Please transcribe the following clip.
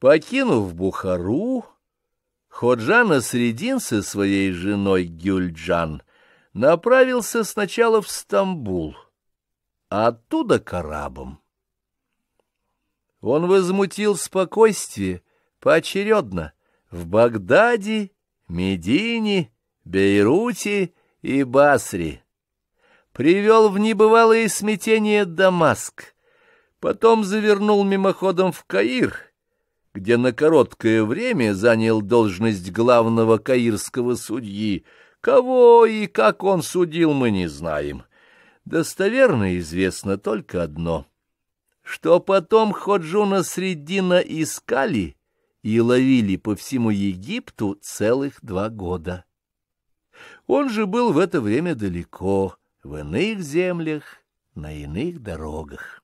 Покинув Бухару, Ходжана Средин со своей женой Гюльджан направился сначала в Стамбул, а оттуда к арабам. Он возмутил спокойствие поочередно в Багдаде, Медине, Бейруте и Басре. Привел в небывалое смятение Дамаск, потом завернул мимоходом в Каир — где на короткое время занял должность главного каирского судьи. Кого и как он судил, мы не знаем. Достоверно известно только одно, что потом Ходжуна Средина искали и ловили по всему Египту целых два года. Он же был в это время далеко, в иных землях, на иных дорогах.